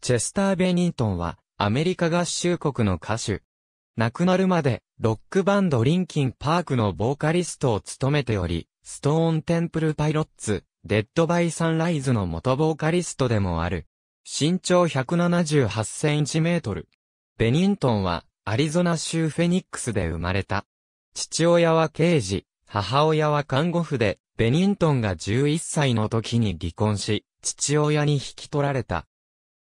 チェスター・ベニントンは、アメリカ合衆国の歌手。亡くなるまで、ロックバンドリンキン・パークのボーカリストを務めており、ストーン・テンプル・パイロッツ、デッド・バイ・サンライズの元ボーカリストでもある。身長178センチメートル。ベニントンは、アリゾナ州フェニックスで生まれた。父親は刑事、母親は看護婦で、ベニントンが11歳の時に離婚し、父親に引き取られた。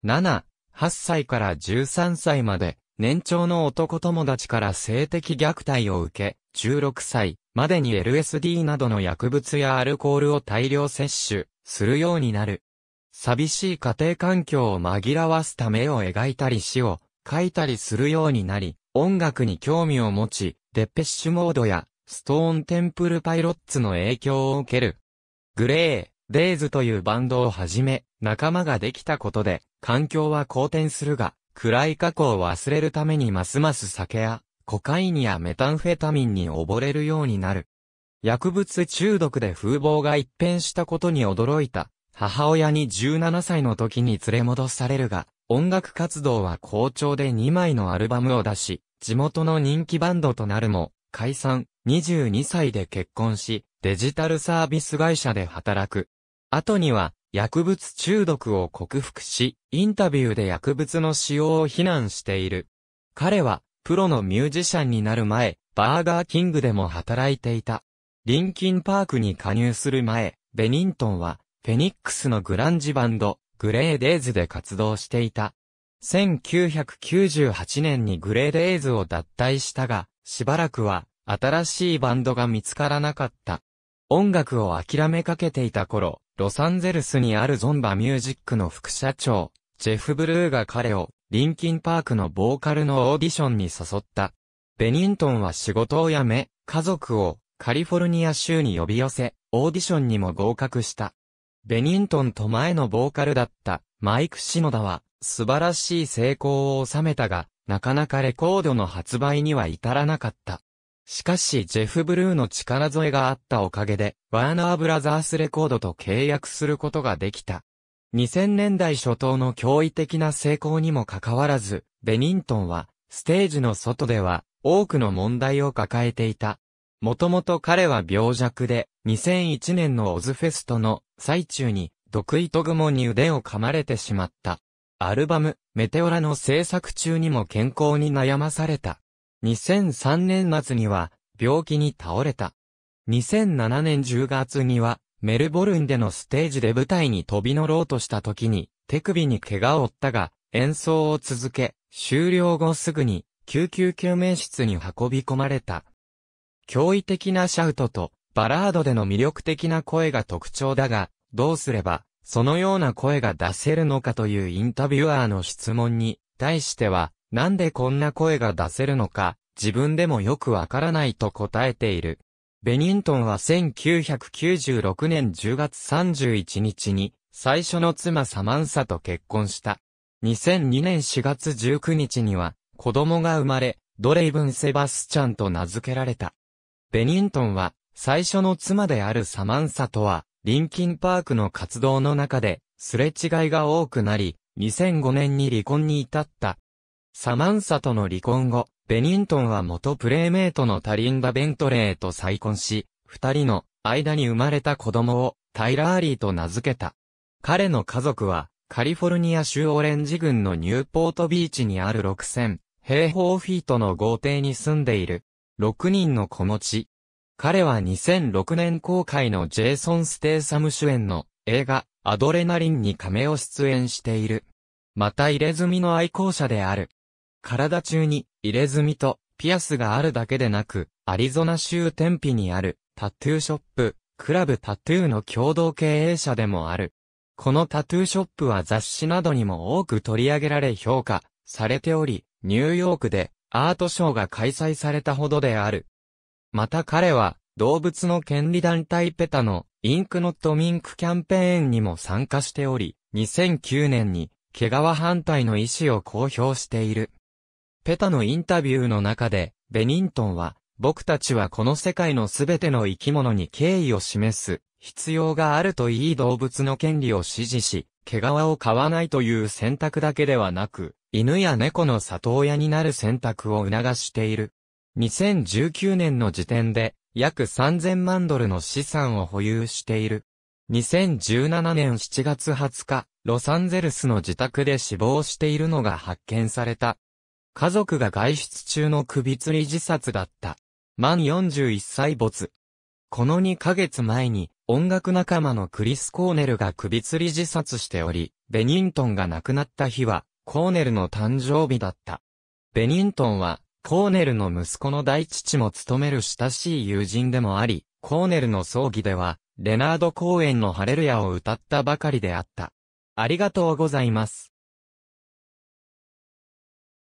7、8歳から13歳まで、年長の男友達から性的虐待を受け、16歳までに LSD などの薬物やアルコールを大量摂取するようになる。寂しい家庭環境を紛らわすためを描いたり詩を書いたりするようになり、音楽に興味を持ち、デペッシュモードやストーンテンプルパイロッツの影響を受ける。グレー。デイズというバンドをはじめ、仲間ができたことで、環境は好転するが、暗い過去を忘れるためにますます酒や、コカインやメタンフェタミンに溺れるようになる。薬物中毒で風貌が一変したことに驚いた。母親に17歳の時に連れ戻されるが、音楽活動は好調で2枚のアルバムを出し、地元の人気バンドとなるも、解散、22歳で結婚し、デジタルサービス会社で働く。後には、薬物中毒を克服し、インタビューで薬物の使用を非難している。彼は、プロのミュージシャンになる前、バーガーキングでも働いていた。リンキンパークに加入する前、ベニントンは、フェニックスのグランジバンド、グレーデイズで活動していた。1998年にグレーデイズを脱退したが、しばらくは、新しいバンドが見つからなかった。音楽を諦めかけていた頃、ロサンゼルスにあるゾンバミュージックの副社長、ジェフ・ブルーが彼を、リンキンパークのボーカルのオーディションに誘った。ベニントンは仕事を辞め、家族をカリフォルニア州に呼び寄せ、オーディションにも合格した。ベニントンと前のボーカルだったマイク・シノダは素晴らしい成功を収めたが、なかなかレコードの発売には至らなかった。しかしジェフ・ブルーの力添えがあったおかげで、ワーナーブラザースレコードと契約することができた。2000年代初頭の驚異的な成功にもかかわらず、ベニントンは、ステージの外では、多くの問題を抱えていた。もともと彼は病弱で、2001年のオズフェストの最中に、毒糸雲に腕を噛まれてしまった。アルバム、メテオラの制作中にも健康に悩まされた。2003年末には病気に倒れた。2007年10月にはメルボルンでのステージで舞台に飛び乗ろうとした時に手首に怪我を負ったが演奏を続け終了後すぐに救急救命室に運び込まれた。驚異的なシャウトとバラードでの魅力的な声が特徴だが、どうすればそのような声が出せるのかというインタビュアーの質問に対してはなんでこんな声が出せるのか、自分でもよくわからないと答えている。ベニントンは1996年10月31日に、最初の妻サマンサと結婚した。2002年4月19日には、子供が生まれ、ドレイブン・セバスチャンと名付けられた。ベニントンは、最初の妻であるサマンサとは、リンキンパークの活動の中で、すれ違いが多くなり、2005年に離婚に至った。サマンサとの離婚後、ベニントンは元プレイメイトのタリンダ・ベントレーと再婚し、二人の間に生まれた子供をタイラー・リーと名付けた。彼の家族は、カリフォルニア州オレンジ郡のニューポートビーチにある6000平方フィートの豪邸に住んでいる。6人の子持ち。彼は2006年公開のジェイソン・ステイサム主演の映画アドレナリンに亀を出演している。また入れ墨の愛好者である。体中に入れ墨とピアスがあるだけでなく、アリゾナ州天日にあるタトゥーショップ、クラブタトゥーの共同経営者でもある。このタトゥーショップは雑誌などにも多く取り上げられ評価されており、ニューヨークでアートショーが開催されたほどである。また彼は動物の権利団体ペタのインクノットミンクキャンペーンにも参加しており、2009年に毛皮反対の意思を公表している。ペタのインタビューの中で、ベニントンは、僕たちはこの世界のすべての生き物に敬意を示す、必要があるといい動物の権利を支持し、毛皮を買わないという選択だけではなく、犬や猫の里親になる選択を促している。2019年の時点で、約3000万ドルの資産を保有している。2017年7月20日、ロサンゼルスの自宅で死亡しているのが発見された。家族が外出中の首吊り自殺だった。満41歳没。この2ヶ月前に音楽仲間のクリス・コーネルが首吊り自殺しており、ベニントンが亡くなった日はコーネルの誕生日だった。ベニントンはコーネルの息子の大父も務める親しい友人でもあり、コーネルの葬儀では、レナード公演のハレルヤを歌ったばかりであった。ありがとうございます。